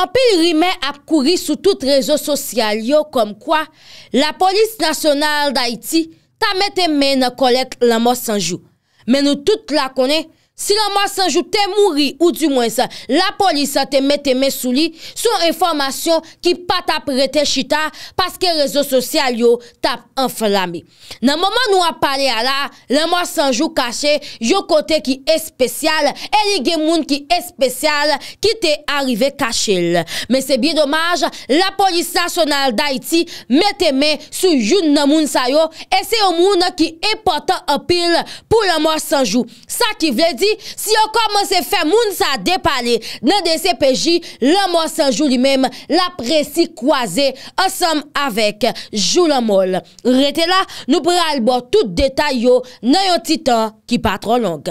An pi rimè ap kouri sou tout rezo sosyal yo kom kwa la polis nasyonal da iti ta mette men na kolek la mos sanjou. Men nou tout la konen Si la mwa sanjou te mouri ou di mwen sa La polis te mette me souli Sou informasyon ki pa tap rete chita Paske rezo sosyal yo tap enflame Nan mwaman nou a pale a la La mwa sanjou kache Yo kote ki espesyal E li gen moun ki espesyal Ki te arrive kache Men se bi domaj La polis nasyonal da iti Mete me sou joun nan moun sayo E se yo moun ki epota opil Po la mwa sanjou Sa ki vle di Si yo koman se fe moun sa depale, nan de se peji, la moun san jou li mem, la pre si kwa ze, an som avek, jou la mol. Rete la, nou pre albo tout detay yo, nan yon titan ki pa tro long.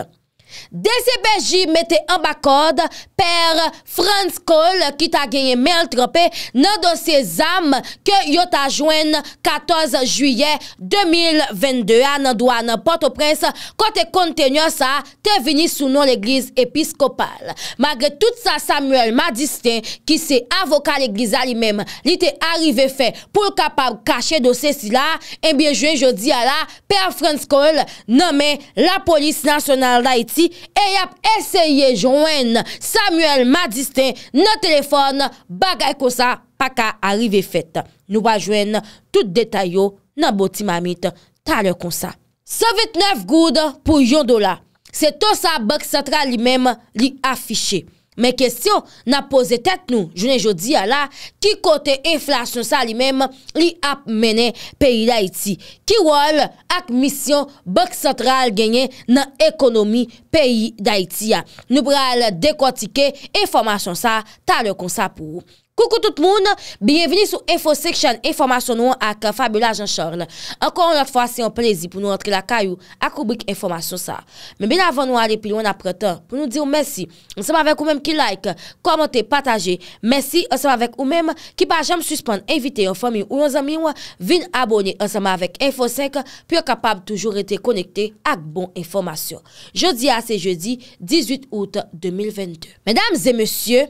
Desebeji mette an bakod Per Franz Kohl Ki ta genye mèl tropè Nan dosè zam Ke yo ta jwen 14 juyè 2022 Nan doan porto prens Kote kontenyo sa te veni sou nou L'Eglise Episkopal Magre tout sa Samuel Madistin Ki se avoka l'Eglise alimèm Li te arrive fè pou l'kapab Kache dosè si eh la En biye jwen jodi ala Per Franz Kohl nomen La Polis Nationale d'Haïti E yap eseye joen Samuel Madistin nan telefon bagay konsa pak a arrive fet. Nou wajwen tout detay yo nan boti mamit taler konsa. 189 goud pou yon do la. Se to sa bak satra li mem li afishe. Men kesyon nan pose tet nou jounen jodi ya la ki kote inflasyon sa li menm li ap mene peyi da iti. Ki wol ak misyon Bok Central genye nan ekonomi peyi da iti ya. Nou bral dekotike informasyon sa talo konsa pou ou. Koukou tout moun, bienveni sou infoseksyon informasyon nou ak Fabiola Jean-Charles. Ankon anot fwa se yon plezi pou nou antre la kayou ak koubik informasyon sa. Men ben avan nou ale pilou an apretan pou nou di ou mersi. Anseman vek ou men ki like, komente, pataje. Mersi anseman vek ou men ki pa jam suspande, invite yon fami ou yon zami yon. Vin abone anseman vek infosek pou yon kapab toujou rete konekte ak bon informasyon. Jodi a se jodi, 18 out 2022. Men dam ze monsye...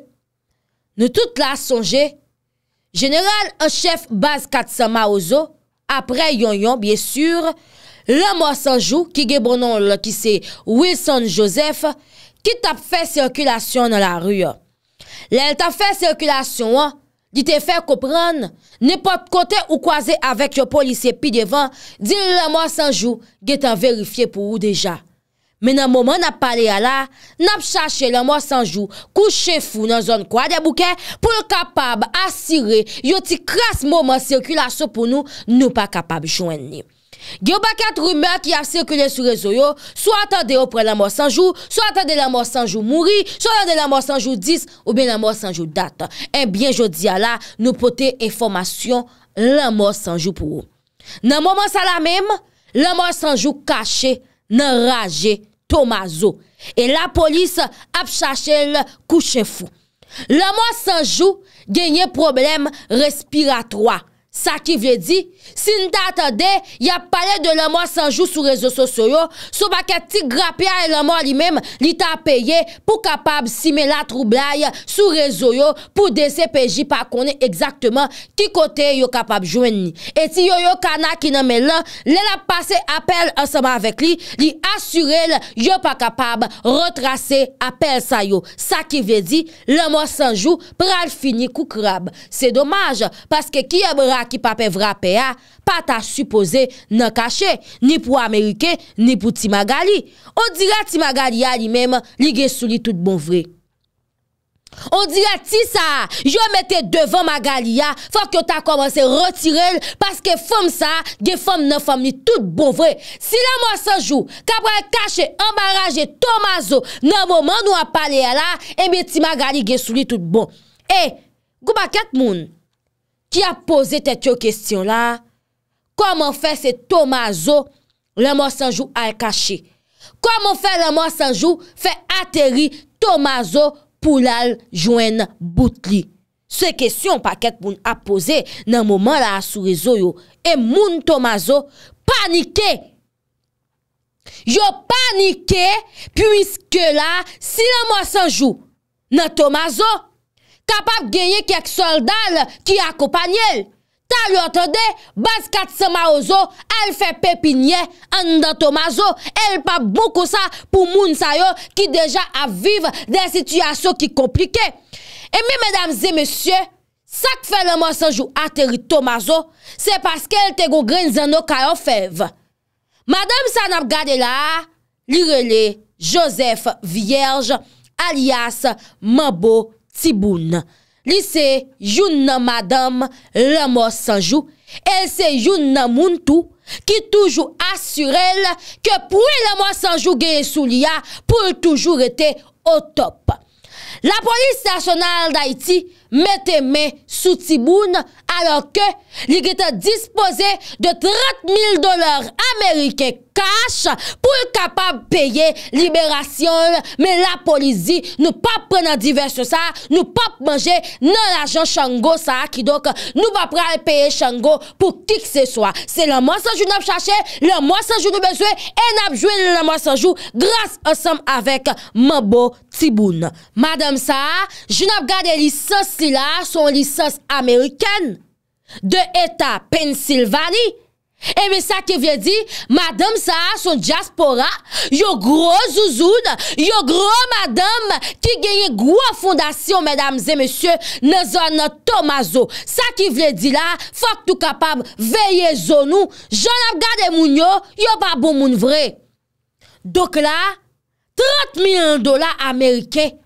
Nou tout la sonje, general an chef baz katsama ozo, apre yon yon, biye sur, lè mwa sanjou ki ge bonon lò ki se Wilson Joseph, ki tap fè sirkulasyon nan la rü. Lè lè tap fè sirkulasyon an, di te fè kopran, nè pot kote ou kwaze avèk yo polise pi devan, di lè mwa sanjou ge tan verifiè pou ou deja. Men nan mouman nan pale ala, nan ap chache la mou sanjou kouche fou nan zon kwa de bouke, pou l kapab asire yoti kras mouman sirkul aso pou nou nou pa kapab chouen ni. Gyo bakat rume ki ap sirkule sou rezo yo, sou atade ou pre la mou sanjou, sou atade la mou sanjou mouri, sou atade la mou sanjou dis ou be la mou sanjou data. En bien, jodi ala, nou pote informasyon la mou sanjou pou ou. Nan mouman sa la mem, la mou sanjou kache nan raje. E la polis ap chache l kouche fou La mwa sanjou genye problem respiratoa Sa ki ve di, sin ta atade ya pale de laman sanjou sou rezo sou yo, sou baka ti grapea e laman li mem, li ta peye pou kapab sime la troubla sou rezo yo pou desep peji pa kone ekzaktman ki kote yo kapab jwen ni. Eti yo yo kana ki nanme lan, le la pase apel ansama vek li, li asurel yo pa kapab retrase apel sa yo. Sa ki ve di, laman sanjou pral fini kou krab. Se domaj, paske ki ebra ki pa pe vrape ya, pa ta supose nan kache, ni pou Amerike, ni pou Timagali. On dirat Timagali ya li mem li gen souli tout bon vre. On dirat ti sa, yo mette devan Magali ya, fòk yo ta komanse retirel, paske fòm sa, gen fòm nan fòm li tout bon vre. Si la mò sa jou, kapwa e kache, ambaraje, tomazo, nan mòman nou apale ya la, e mi Timagali gen souli tout bon. E, goma ket moun? ki ap pose tet yo kestyon la, koman fe se Tomazo, le moun sanjou al kache, koman fe le moun sanjou, fe ateri Tomazo pou lal jwen bout li, se kestyon pa ket moun ap pose, nan mouman la asou rezo yo, e moun Tomazo panike, yo panike, pwiske la, si le moun sanjou, nan Tomazo panike, Kapap genye kek soldal ki akopanyel. Ta lwotode, bas kat sema ozo, al fe pepinye an dan tomazo. El pa boko sa pou moun sayo ki deja aviv den sityasyon ki komplike. E mi, medamze, mesye, sak fe lman sejou ateri tomazo, se paske el te go gren zeno kayo fev. Madame san ap gade la, li rele Joseph Vierge alias Mabou tiboun. Li se joun nan madame lèmò sanjou, el se joun nan moun tou, ki toujou asyrel ke pouè lèmò sanjou gèye sou liya pouè toujou etè o top. La polis tasonal d'Haïti mette me sou tiboun alor ke li gete dispose de 30.000 dolar Amerike kache pou kapab peye liberasyon, men la polizi nou pap prena divers yo sa nou pap manje nan la jan chango sa, ki dok nou pa pre peye chango pou kik se swa se laman sa joun ap chache, laman sa joun ou bezwe, en ap joun laman sa joun grase osam avek mabou tiboun madame sa, joun ap gade li sosi la son lisans Ameriken de eta Pensilvani e mi sa ki vle di madame sa son diaspora yo gro zouzoun yo gro madame ki genye gro fondasyon mesdames e mesye sa ki vle di la fok tou kapab veye zonou jan ap gade moun yo yo pa bou moun vre dok la 30 mil dola Ameriken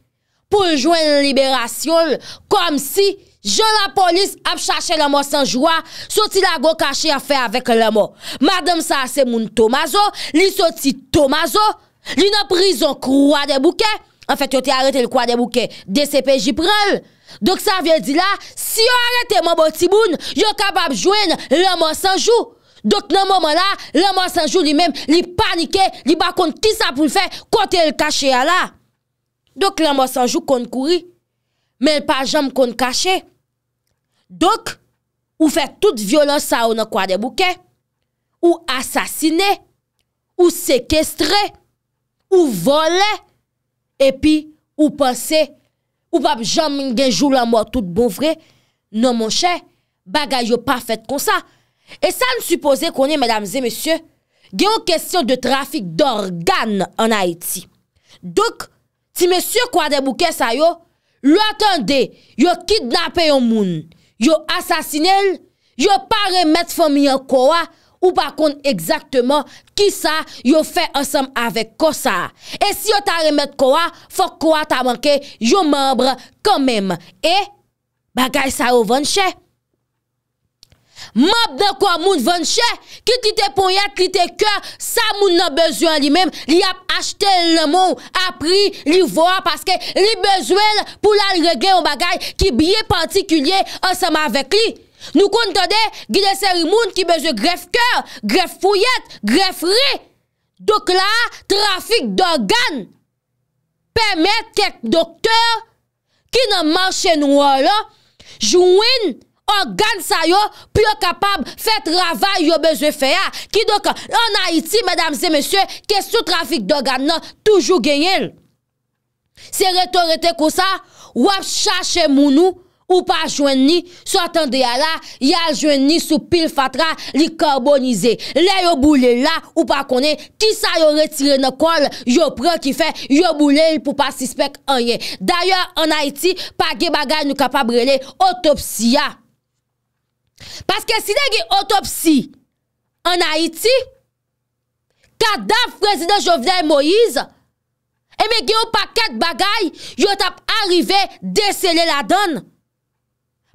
pou jwen liberasyon, kom si, jen la polis ap chache lèmò sanjoua, soti la gò kache afe avèk lèmò. Madame sa ase moun Tomazo, li soti Tomazo, li nan prizon kwa de bouke, an fèk yo te arete lèmò kwa de bouke, DCP Jiprel, dok sa vye di la, si yo arete bon mò bò tiboun, yo kapab jwen lèmò sanjou, dok nan mòman la, lèmò sanjou li mèm, li panike, li bakon ti sa pou fè, kote lèmò kache a la. Dok la mwa sanjou kon kouri, men pa jom kon kache. Dok, ou fè tout violon sa ou nan kwa de bouke, ou asasine, ou sekestre, ou vole, epi, ou pense, ou bab jom genjou la mwa tout bonvre, nan mwoshe, bagay yo pa fèt kon sa. E sa n supose kon e, mèdames et mèsyè, gen yon kèsyon de trafik d'organe an Haiti. Dok, Si mè sè kwa de bouke sa yo, lò tan de yo kidnapè yon moun, yo asasine l, yo pa remèd fòm yon kwa ou pa kon exactement ki sa yo fè ansèm avèk kos sa. E si yo ta remèd kwa, fò kwa ta manke yo mèmbr kèmèm. E bagay sa yo vòn chè. Mab de kwa moun vanshe, ki ti te ponyat, ki ti te kè, sa moun nan bezwen li mèm, li ap achete lèmou, apri, li vwa, paske li bezwen pou la li regè yon bagay, ki biye patikulye anseman vek li. Nou kon tade, gilè seri moun ki bezwen gref kèr, gref fouyat, gref ri. Dok la, trafik dò gan, pèmè kèk doktèr, ki nan manche nou wò lò, joun wèn, an gan sa yo, pyo kapab fèt ravay yo bezwe feya, ki do ka, an Haiti, mèdames et mèsyè, ke sou trafik do gan nan, toujou genyèl. Se reto rete kousa, wap chache mounou, ou pa jwen ni, sou atan de yala, yal jwen ni sou pil fatra, li karbonize. Le yo boule la, ou pa kone, ki sa yo retire nan kol, yo pre ki fe, yo boule, pou pa sispek an ye. Danyè, an Haiti, pa ge bagay nou kapab rele, otopsiya, Paske sile ge otopsi an Haiti, kada prezident Jovenel Moïse eme ge ou paket bagay, yo tap arrive desele la don.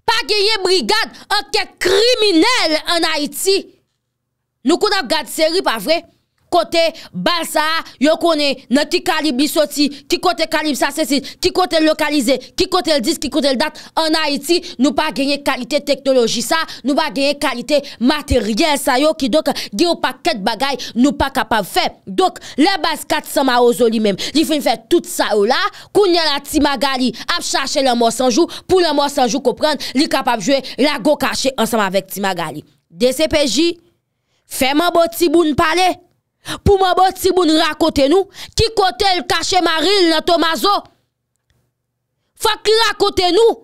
Pa ge ye brigade anke kriminel an Haiti, nou kon ap gad seri pa vre? Kote balsaha, yo konen, nan ti kalib li soti, ki kote kalib sa sesi, ki kote lokalize, ki kote l dis, ki kote l dat, an Haiti, nou pa genye kalite teknologi sa, nou pa genye kalite materyal sa yo, ki doke, genye ou pa ket bagay, nou pa kapav fe. Dok, le basket sa ma ozo li men, li fin fe tout sa ou la, kou nye la Timagali, ap chache lè mò sanjou, pou lè mò sanjou koupren, li kapav jwe, la go kache ansam avèk Timagali. DCPJ, fe man bo tiboun pale, Pou mabot si bun ra kote nou, ki kote l kache maril nato mazo. Fakli ra kote nou,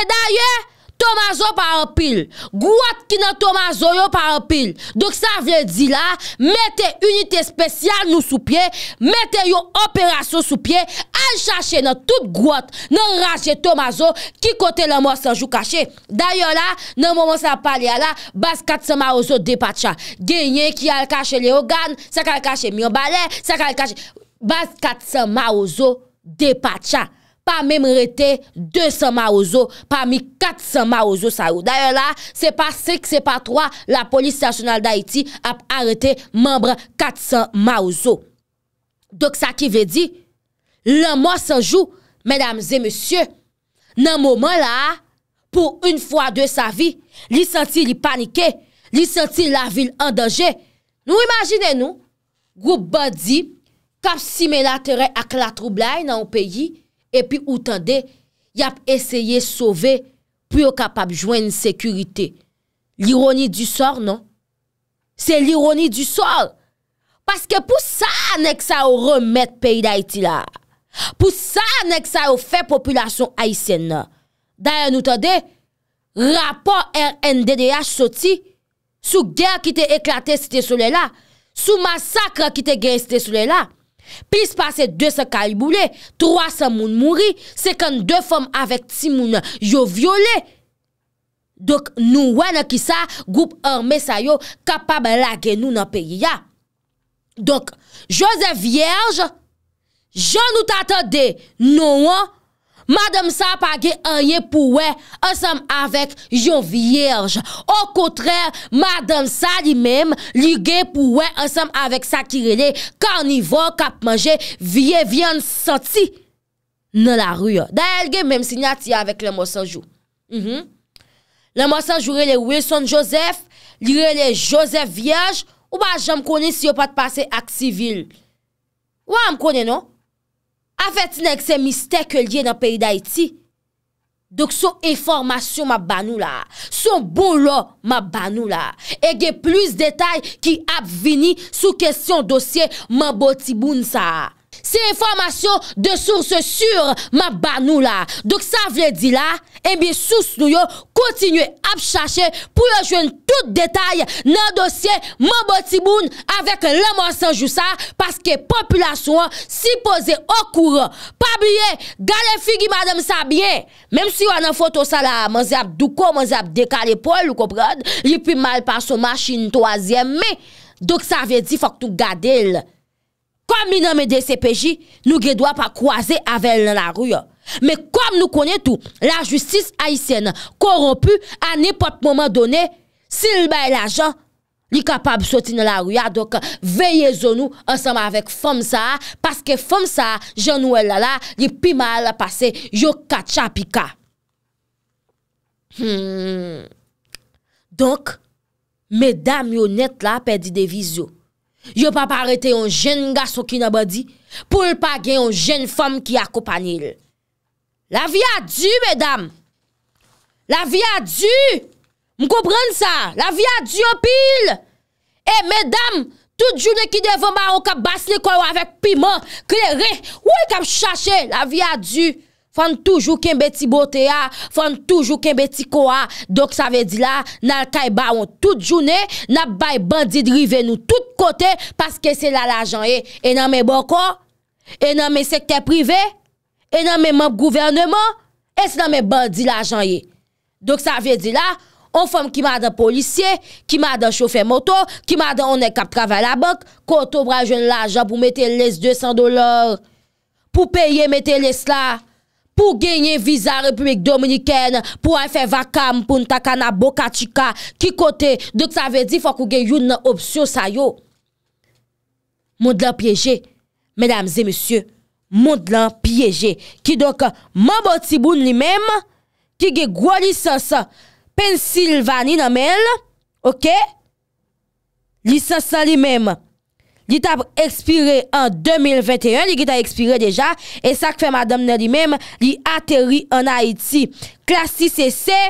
edayye. Tomazo pa anpil, gwoat ki nan Tomazo yo pa anpil. Dok sa ven di la, mette unitè spesyal nou sou pye, mette yo operasyon sou pye, al chache nan tout gwoat nan rache Tomazo, ki kote la mò sanjou kache. Dayo la, nan mò mò sanpali a la, bas katsan ma ozo depa chan. Genye ki al kache le ogan, sa kal kache myon bale, sa kal kache... Bas katsan ma ozo depa chan. pa mèm rete 200 ma ouzo, pa mi 400 ma ouzo sa ou. Daya la, se pa 6, se pa 3, la polis stasyonal d'Haïti ap arete mèm 400 ma ouzo. Dok sa ki ve di, lè mò sanjou, mèdames et monsieurs, nan mòman la, pou un fwa de sa vi, li santi li panike, li santi la vil an dange. Nou imagine nou, goup bandi, kap si mè la tere ak la troublai nan ou peyi, E pi ou tande, yap eseye sove pou yo kapab jwen n sekurite. L'ironi du sor, non? Se l'ironi du sor. Paske pou sa anek sa yo remet peyi da iti la. Pou sa anek sa yo fe populasyon haisen na. Dayan ou tande, rapor RNDDH soti sou ger ki te eklate si te sole la. Sou masakre ki te gen si te sole la. Pis pase 2 se kaliboule, 3 se moun mouri, 52 fom avek 6 moun yo viole. Dok nou wè nè ki sa, goup orme sayo kapab lage nou nan peyi ya. Dok, Josef Vierge, jan nou tatade, nou wè. Madame Sa pa ge anye pou we ansam avek yon vierge. Ou kotrer, Madame Sa li mem li ge pou we ansam avek sa kirele karnivor kap manje vievian soti nan la rye. Da elge mem sinati avek le monsanjou. Mhm. Le monsanjou re le Wilson Joseph, li re le Joseph vierge, ou ba jen mkone si yo pat pase ak sivil. Ou an mkone nou? Ou an mkone? Afet nek se mistè ke liye nan peyi da iti. Dok sou informasyon ma banou la. Sou bou lo ma banou la. Ege plus detay ki ap vini sou kesyon dosye man botiboun sa. Se informasyon de sourse sur ma banou la. Dok sa vle di la, ebi eh sou s nou yo kontinye ap chache pou yo jwen tout detay nan dosye mou boti moun avèk la monsanjou sa paske populasyon si pose okouran. Pa blye, gale figi madem sa blye. Mem si yo anan foto sa la, monsi ap duko, monsi ap dekale pol, loupi mal pa sou masin toasyen. Me, dok sa vle di fok tou gade lè. Kom li nanme DCPJ, nou ge dwa pa kwaze avèl nan la rouya. Me kom nou konye tou, la justis Aisyen koropu an nipot mouman donè, sil bay la jan, li kapab soti nan la rouya. Dok veye zonou ansama avèk Fomsa a, paske Fomsa a, jan nou el la la, li pi mal pase, yo ka tcha pi ka. Hmm. Donk, me dam yo net la perdi de vizyo. Yo pa parete yon jen nga sou ki nabadi pou l pa gen yon jen fom ki akopanil. La vi a di, medam! La vi a di! M kouprende sa? La vi a di opil! E, medam! Tout jounen ki devon ba ou kap basle kwa ou avèk piman, klerè, ou e kap chache? La vi a di! Fande toujou ken beti bote ya, fande toujou ken beti kwa, dok sa ve di la, nan alkay ba ou tout jounen, nan bay bandit rive nou tout jounen, Kote, paske se la l'ajan ye, e nan men bon kon, e nan men sekte privé, e nan men moun gouvernement, e se nan men bandi l'ajan ye. Dok sa ve di la, on fom ki mada polisye, ki mada chofè moto, ki mada one kap travè la bok, koto brajwen l'ajan pou mette l'es 200 dolar, pou peye mette l'es la. pou genye viza republik dominiken, pou afe vakam, pou nta kana bokachika, ki kote, dek sa ve di fwa kou gen yon opsyon sa yo. Moun de lan pyeje, menamze, monsye, moun de lan pyeje, ki dek maboti bun li menm, ki ge gwa lisans, pensilvani nan menm, ok, lisansan li menm, li ta expire en 2021, li ki ta expire deja, e sak fe madamne li mem, li ateri en Haiti. Klasi se se...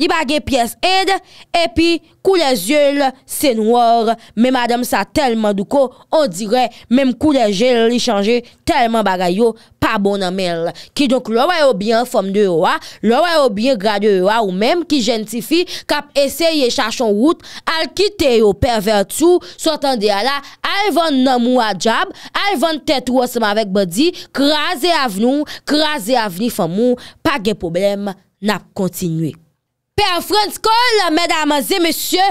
li bagye piyes ed, epi, kou le zyele, se nouor, me madam sa telman douko, on dire, mem kou le zyele li chanje, telman bagay yo, pa bon amel, ki donk lorwa yo byen fom de yo a, lorwa yo byen grade yo a, ou mem ki gentifi, kap eseye chachon wout, al kite yo pervertou, sotan de ala, alvan nan mou a jab, alvan tet wosman vek badi, kraze avnou, kraze avni fom mou, pagye problem, nap kontinwe. Pèr Franskoll, mèdama zè mèsyè,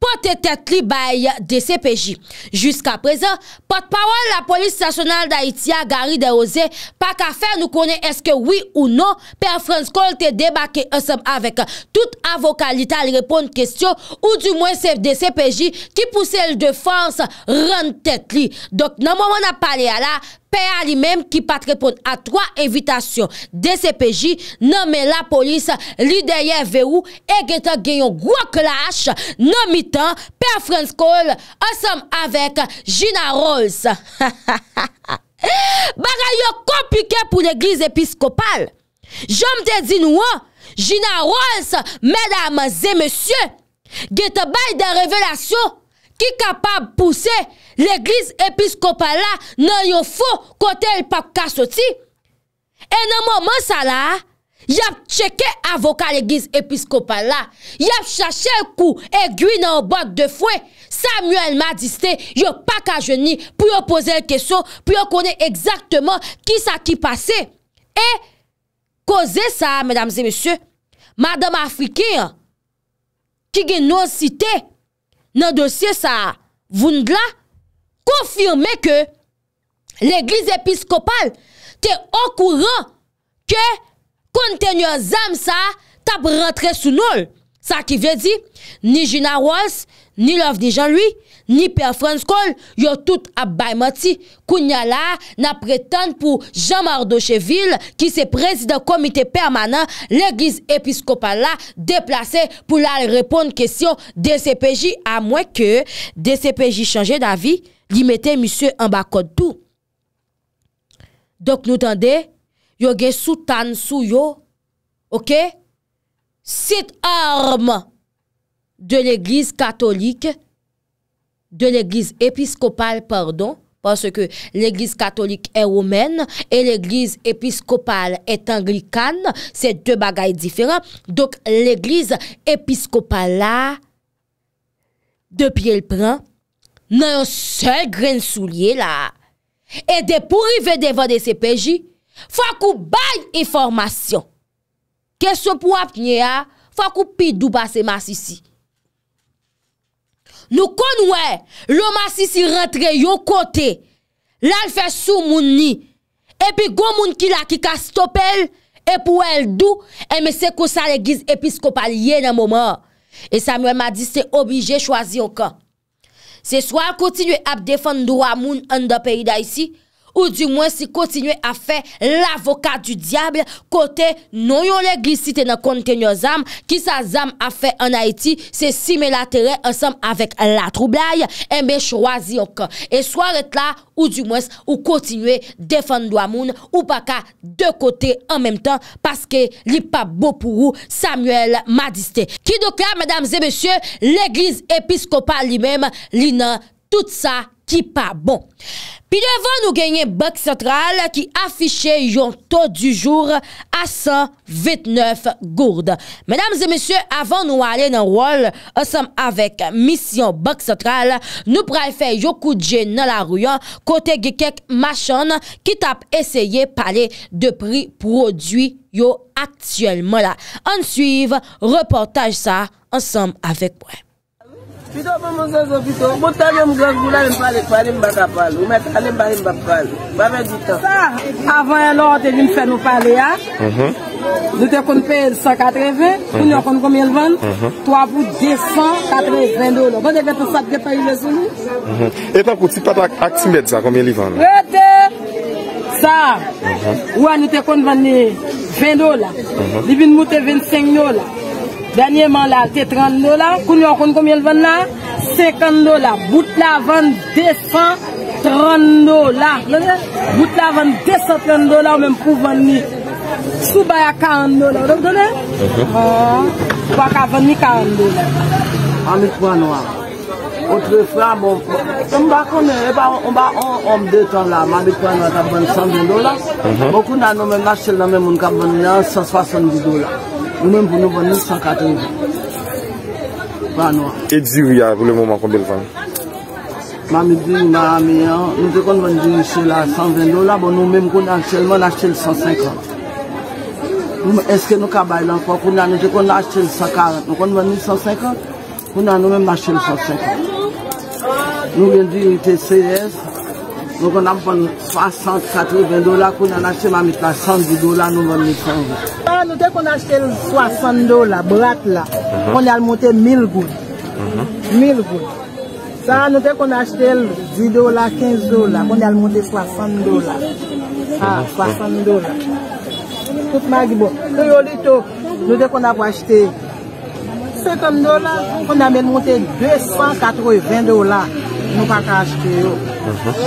potè tèt li baye DCPJ. Jusk aprezen, potpawal la polis sasyonal da itia gari de oze, pak a fèr nou konè eske wè ou nou, pèr Franskoll te debake asem avèk tout avokalita li repon kestyo ou du mwen sef DCPJ ki pousè l de fòns rèn tèt li. Dok nan mò mò na palè alè, Pè a li mèm ki patrepon a 3 evitasyon de CPJ, nanmè la polis, li deye ve ou, e gen te gen yon gwak la hach nanmi tan, Pè Franskoll, asam avek Gina Rolls. Ha ha ha ha ha! Bagay yo komplike pou l'eglise episkopal. Jom te zinou an, Gina Rolls, mèdame zè mèsyè, gen te baye de revelasyon ki kapab pousse, L'Eglise Episkopal la nan yon foun kote l'pap kasoti. E nan mouman sa la, yap cheke avoka l'Eglise Episkopal la, yap chache l'kou e gwi nan o bak de fwen, Samuel Madiste yon pak a jeni pou yon pose l'kesyon, pou yon kone exactement ki sa ki pase. E koze sa, madame afriki, ki gen nou site nan dosye sa voun glan, Konfirme ke l'Eglise Episkopal te okouran ke kontenyo zam sa tap rentre sou nol. Sa ki ve di, ni Gina Walls, ni Love Nijanlui, ni Per Franskoll, yo tout abaymati. Kounya la, na pretende pou Jean Mardosheville ki se prezide komite permanent l'Eglise Episkopal la, deplase pou la reponde kesyon DCPJ a mwen ke DCPJ chanje davi. li mette misye an bakot tou. Dok nou tende, yo ge sou tan sou yo, ok, sit arm de l'Eglise katolik, de l'Eglise episkopal, pardon, parce que l'Eglise katolik est roumène, et l'Eglise episkopal est anglikane, c'est deux bagayes différents, donc l'Eglise episkopal la, de pielle printe, nan yon sel gren sou liye la, e de pou rive devan de se peji, fwa kou bay informasyon, ke sou pou ap nye a, fwa kou pi dou bas se masisi. Nou kon wè, lò masisi rentre yon kote, lal fè sou moun ni, e pi goun moun ki la ki kastopel, e pou el dou, e eh, me se kousa le giz episkopal ye nan mouman, e sa mwen ma di se obije chwazi yon kante. Se swa koti nwe ap defan dowa moun an da peyi da isi... Ou di mwes si kontinue a fe l'avokat du diable kote nou yon leglisite nan kontenyo zam. Ki sa zam a fe an Haiti se sime la tere ansam avek la troublai enbe chwazi okan. E swaret la ou di mwes ou kontinue defan do amoun ou paka de kote an menm tan. Paske li pa bo pou ou Samuel Madiste. Ki do kla mdam zemesye, leglis episkopal li menm li nan... Tout sa ki pa bon. Pi devon nou genye Bok Central ki afishe yon ton du jour a 189 gourd. Medams et messieurs, avon nou ale nan wall, ansam avek Mission Bok Central, nou prefe yon kouje nan la rouyan kote gekek machan ki tap eseye pale de pri prodwi yon atyelman la. Ansuiv, reportaj sa ansam avek mwen. Fito, bon monsen sopito, ou mou tage mou zanjou la, mou la li mwale kwa li mbaka pal, ou mwale kwa li mbaka pal, mwale di tan. Sa, avan e lo, te vin fè nou pale ya, mhm. nou te kon pè 180, pou nou mhm. kon komel van, to avou 200, 20 dolo. Konde veton sa, de paye jesou ni? E tan kou, ti patak ak simet sa, komel li van? E te, sa, ou an nou te kon vane 20 dola, li vin mwote 25 dola, Danyeman la te 30 do la, koun yo akoun koumyel van la, 50 do la, bout la van 230 do la. Bout la van 230 do la ou men pou van ni. Sou bayak 40 do la, dok do ne? Ou baka ah, van ni 40 do la. Amit Pouanoua, otre fra moun pouan, mba konen, eba mba 1 om 2 ton la, mba Amit Pouanoua ka ban 100 do la, mou kou nan mwen Machel nan mwen moun ka ban 160 do la. Nou men pou nou bon nou sa katou. Ba nou. E di ou ya pou le mouman kon bel pan? Mami di ou mami an. Nou te kon ven di ou se la 120 do la. Bon nou men kon dan selman dan sel 150. Eske nou ka bay lan fok. Nou men kon dan selman dan sel 150. Nou men kon dan selman dan sel 150. Nou men di ou te se yes. Nou kon ap pon 60, 40, 20 dola kon nan achte mamit la 110 dola nou man mi kon. Sa ah, nou te kon achte l 60 dola, brat la, kon mhm. nan ap monte 1000 goud. 1000 mhm. goud. Sa nou te kon achte l 10 dola, 15 dola, kon nan ap monte 60 dola. Ha, 60 dola. Kup ma gibo. Nou te kon ap achte 50 dola, kon nan ap monte 200, 40, 20 dola. Mou pa ka ashti yo.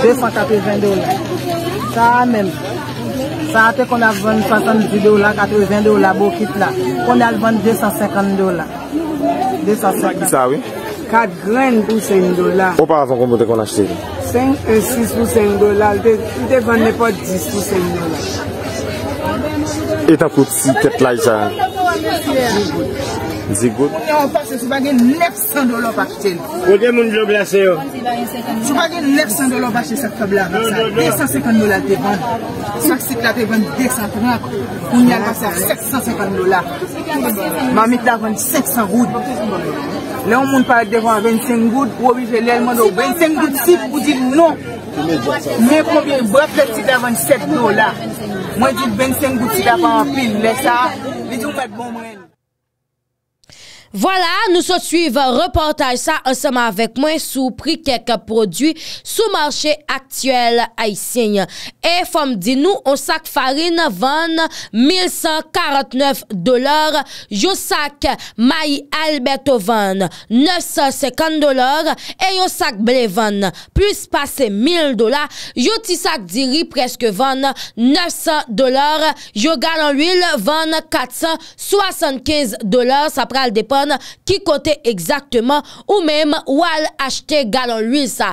280 dola. Sa a men. Sa a te kon a vwenn 70 dola, 80 dola, bo kipla. Kon a vwenn 250 dola. 250 dola. Sa ki sa we? 4 gren pou 5 dola. Ou pa razon kon mou te kon ashti? 5, 6 pou 5 dola. Il te vwenn nepo 10 pou 5 dola. E ta pou ti tet la ija? E ta pou ti tet la ija? Zik gout? Mwen yon fase, sou bagen 900 dolo pa chen. Ote moun vlo blase yo? Sou bagen 900 dolo pa chen sak tab la. Non, non, non. Sa 250 dola te ban. Sak sik la te ban 230. Mwen yon fase a 750 dola. Mwen mwen ta 2500 gout. Lè moun pa et devan 25 gout. Ou wè jè lèl mwen do 25 gout sif pou jit non. Mwen konbien bref leti ta 27 dola. Mwen jit 25 gout si ta pa an fil. Mwen sa, lè jou fèt bon mwen. Voilà, nous sommes suivre reportage ça ensemble avec moi sous prix quelques produits sous marché actuel haïtien. Et femme dit nous on sac farine vend 1149 dollars, un sac maïs Alberto van 950 dollars et un sac blé vend plus passé 1000 dollars, un petit sac d'iri presque van 900 dollars, je galon huile, van 475 dollars, ça prend le dépôt ki kote ekzaktman ou menm wal achte galon lwisa.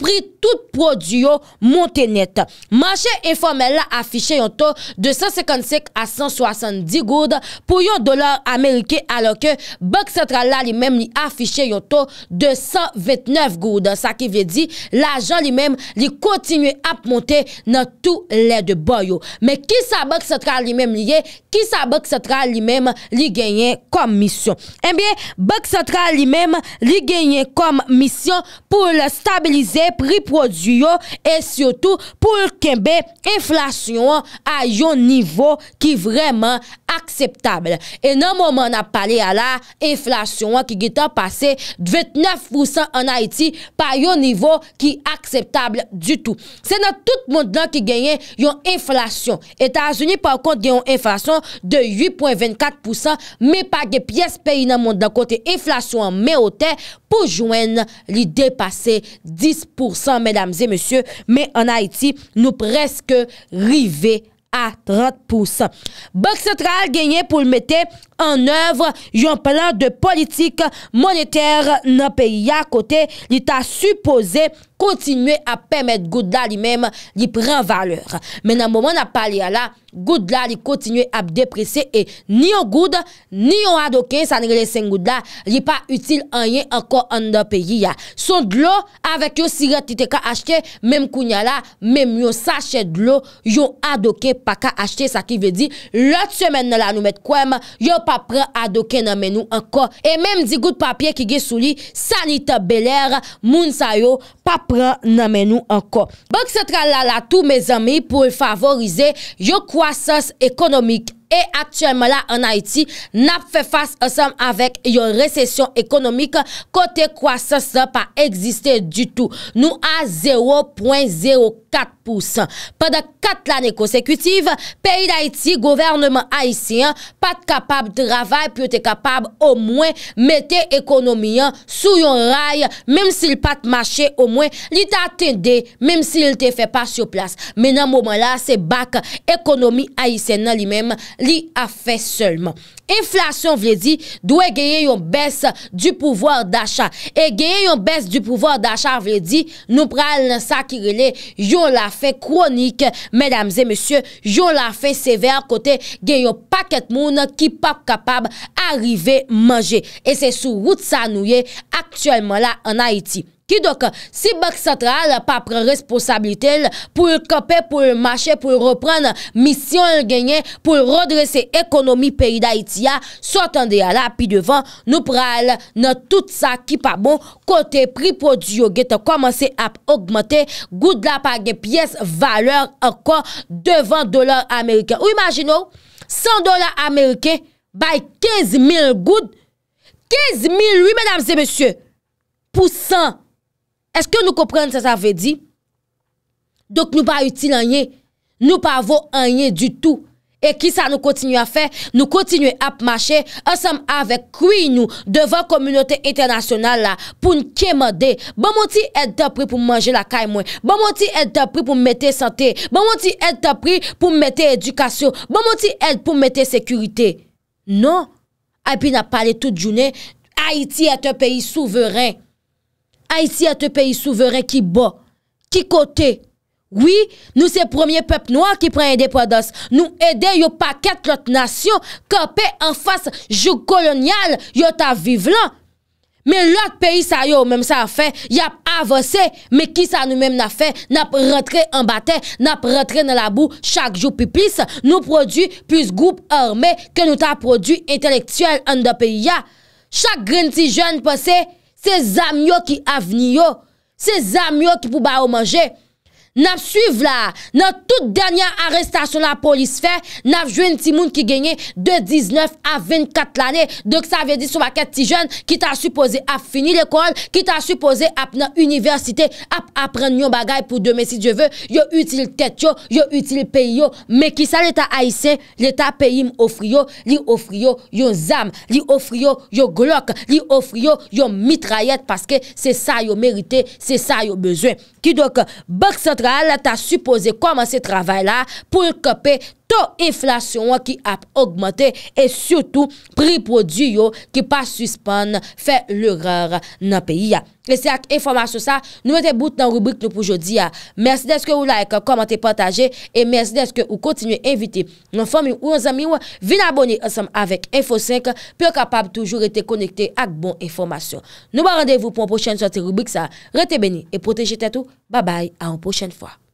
pri tout produyo montenet. Mache informel la afiche yon to de 155 a 170 gouda pou yon dolar Amerike alo ke box central la li mem li afiche yon to de 129 gouda. Sa ki ve di, la jan li mem li kontinu ap monte nan tou led boyo. Me ki sa box central li mem liye, ki sa box central li mem li genyen kom misyon. Enbyen, eh box central li mem li genyen kom misyon pou le stabilize pri produyo, e siotou pou l'kembè, inflasyon a yon nivou ki vreman akseptable. E nan mouman ap pale ala, inflasyon ki git an pase 29% an Haiti, pa yon nivou ki akseptable du tout. Se nan tout moun dan ki genyen yon inflasyon. Etasouni pa kont genyon inflasyon de 8.24%, me pa ge piyes peyi nan moun dan konti inflasyon me ote, pou jwen li depase 10%. mesdames et messieurs, mais en Haïti, nous presque rivés à 30%. Banque centrale gagné pour le mettre an evre yon plan de politik moneter nan peyi ya kote, li ta supose kontinue ap pemet goudla li menm li pren valeur. Men an mouman ap pale ya la, goudla li kontinue ap deprese e ni yon goud, ni yon adoke sa ngele sen goudla, li pa utile an yen anko an nan peyi ya. Son dlo, avek yo sigatite ka ashte, menm kounya la, menm yo sache dlo, yon adoke pa ka ashte, sa ki ve di, lot semen nan la nou met kouem, yo pa pa pran adoke nan menou anko. E menm di gout papye ki ge souli, sanita beler moun sayo, pa pran nan menou anko. Bak se tra la la tou, me zami pou favorize yo kwasas ekonomik E aktyenman la an Haïti, nap fe fas asanm avèk yon resesyon ekonomik, kote kwa sa sa pa egziste du tout. Nou a 0.04%. Pè de kat l'anè konsekwitiv, peyi l'Haïti, govèrnman Haïsien, pat kapab dravay, piyo te kapab o mwen mette ekonomiyan sou yon ray, mèm si l'pat mache o mwen, li ta atende, mèm si l te fe pa sou plas. Mè nan mouman la, se bak ekonomi Haïsien nan li mèm, Li a fe selman. Inflasyon vle di, dwe geye yon bes du pouvoir d'achat. E geye yon bes du pouvoir d'achat vle di, nou pral nan sakirile, yon la fe kronik. Medamze, monsye, yon la fe sever kote geye yon paket moun ki pap kapab arive manje. E se sou wout sa nouye aktuelman la an Haiti. Ki doke, si bak satral pa pren responsabilitel pou l kopè, pou l machè, pou l repren misyon l genye, pou l rodrese ekonomi peyi da iti ya, sou atan de ya la, pi devan nou pral nan tout sa ki pa bon, kote pri pou diyo gete komanse ap augmentè, gout la page piyes, valeur ankon devan dolar Amerike. Ou imagine ou, 100 dolar Amerike, bay 15000 gout, 15000 rui menam se besye, pou 100. Eske nou kopren se sa ve di? Dok nou pa uti lanyen, nou pa avon lanyen du tout. E ki sa nou kontinu a fe, nou kontinu ap mache, asam avek kwi nou devan komunote internasyonal la, pou n'keman de, ba mwoti et apri pou manje la kay mwen, ba mwoti et apri pou mette sante, ba mwoti et apri pou mette edukasyon, ba mwoti et pou mette sekurite. Non, api na pale tout jounen, Haiti et api souveren. A yisi yote peyi souveren ki bo, ki kote. Oui, nou se premier pep noy ki pren yede podos, nou yede yo paket lote nasyon, kape en fase jou kolonyal, yo ta vive lan. Me lote peyi sa yo, menm sa fe, yap avose, me ki sa nou menm na fe, nap rentre en bate, nap rentre nan la bou, chak jou pipis, nou produ plus goup orme, ke nou ta produ intelektuel an do peyi ya. Chak gren ti joun pose, Se zam yo ki avni yo. Se zam yo ki pou ba o manje. nan ap suiv la, nan tout danyan arrestasyon la polis fe, nan ap jwen ti moun ki genye de 19 a 24 lane, dok sa ve di sou baket ti jen, ki ta supose ap fini l'ekon, ki ta supose ap nan universite, ap apren nyon bagay pou demesid je ve, yo util tet yo, yo util pe yo, me ki sa leta aise, leta pe yim ofri yo, li ofri yo yon zam, li ofri yo yon glok, li ofri yo yon mitrayet, paske se sa yo merite, se sa yo bezwen, ki dok boksat tu as supposé commencer travail là pour couper to inflasyon ki ap augmenter e sotou pri produyo ki pa suspon fe l'erreur nan peyi ya. E se ak informasyon sa, nou mwen te bout nan rubrik nou pou jodi ya. Mersi deske ou like, komante, pataje e mersi deske ou kontinu evite nan fami ou an zami ou, vin aboni ansam avek Info 5, pi yo kapab toujou rete konekte ak bon informasyon. Nou ba randevou pou an pochene sote rubrik sa. Rete beni e proteje tetou. Babay, an pochene fwa.